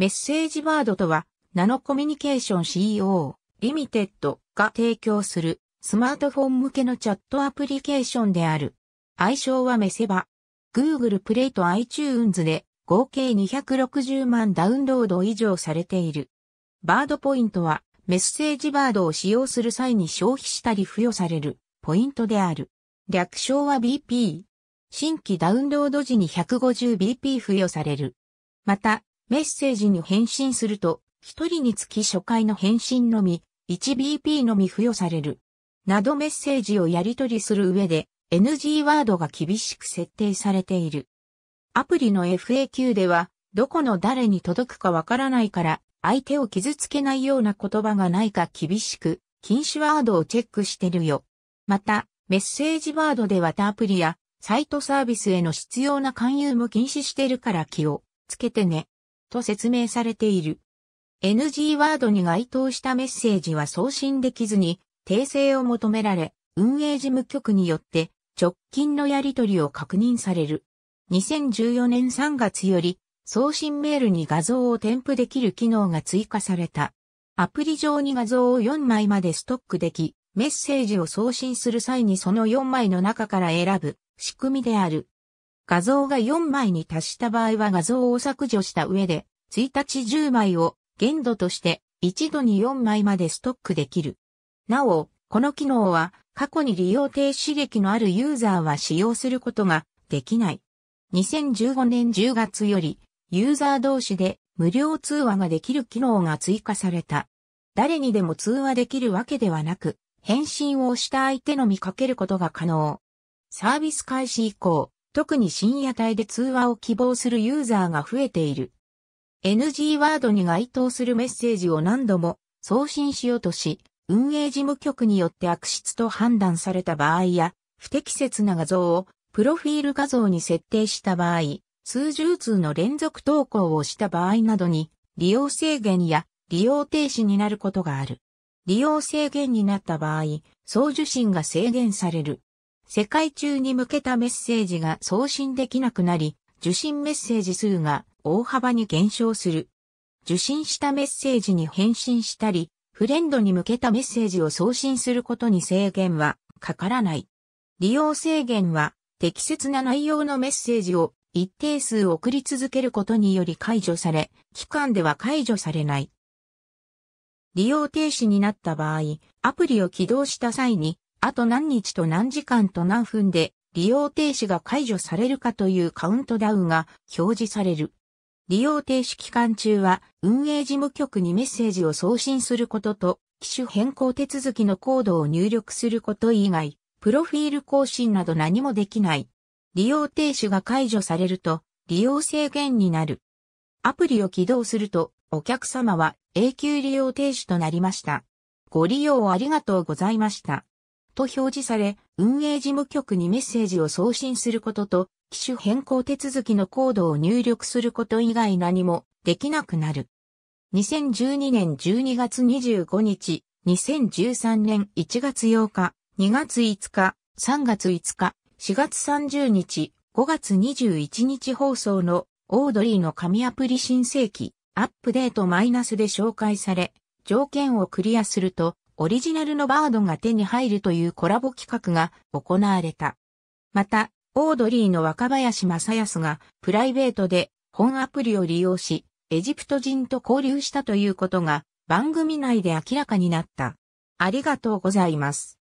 メッセージバードとは、ナノコミュニケーション CEO、リミテッドが提供するスマートフォン向けのチャットアプリケーションである。愛称はメセバ。Google Play と iTunes で合計260万ダウンロード以上されている。バードポイントはメッセージバードを使用する際に消費したり付与されるポイントである。略称は BP。新規ダウンロード時に 150BP 付与される。また、メッセージに返信すると、一人につき初回の返信のみ、1BP のみ付与される。などメッセージをやり取りする上で、NG ワードが厳しく設定されている。アプリの FAQ では、どこの誰に届くかわからないから、相手を傷つけないような言葉がないか厳しく、禁止ワードをチェックしてるよ。また、メッセージワードでは他アプリや、サイトサービスへの必要な勧誘も禁止してるから気をつけてね。と説明されている。NG ワードに該当したメッセージは送信できずに、訂正を求められ、運営事務局によって直近のやり取りを確認される。2014年3月より送信メールに画像を添付できる機能が追加された。アプリ上に画像を4枚までストックでき、メッセージを送信する際にその4枚の中から選ぶ仕組みである。画像が4枚に達した場合は画像を削除した上で、1日10枚を限度として一度に4枚までストックできる。なお、この機能は過去に利用停止歴のあるユーザーは使用することができない。2015年10月よりユーザー同士で無料通話ができる機能が追加された。誰にでも通話できるわけではなく、返信をした相手のみかけることが可能。サービス開始以降、特に深夜帯で通話を希望するユーザーが増えている。NG ワードに該当するメッセージを何度も送信しようとし、運営事務局によって悪質と判断された場合や、不適切な画像をプロフィール画像に設定した場合、数十通の連続投稿をした場合などに、利用制限や利用停止になることがある。利用制限になった場合、送受信が制限される。世界中に向けたメッセージが送信できなくなり、受信メッセージ数が大幅に減少する。受信したメッセージに返信したり、フレンドに向けたメッセージを送信することに制限はかからない。利用制限は適切な内容のメッセージを一定数送り続けることにより解除され、期間では解除されない。利用停止になった場合、アプリを起動した際にあと何日と何時間と何分で利用停止が解除されるかというカウントダウンが表示される。利用停止期間中は運営事務局にメッセージを送信することと、機種変更手続きのコードを入力すること以外、プロフィール更新など何もできない。利用停止が解除されると、利用制限になる。アプリを起動すると、お客様は永久利用停止となりました。ご利用ありがとうございました。と表示され、運営事務局にメッセージを送信することと、機種変更手続きのコードを入力すること以外何もできなくなる。2012年12月25日、2013年1月8日、2月5日、3月5日、4月30日、5月21日放送のオードリーの紙アプリ新請規アップデートマイナスで紹介され、条件をクリアするとオリジナルのバードが手に入るというコラボ企画が行われた。また、オードリーの若林正康がプライベートで本アプリを利用し、エジプト人と交流したということが番組内で明らかになった。ありがとうございます。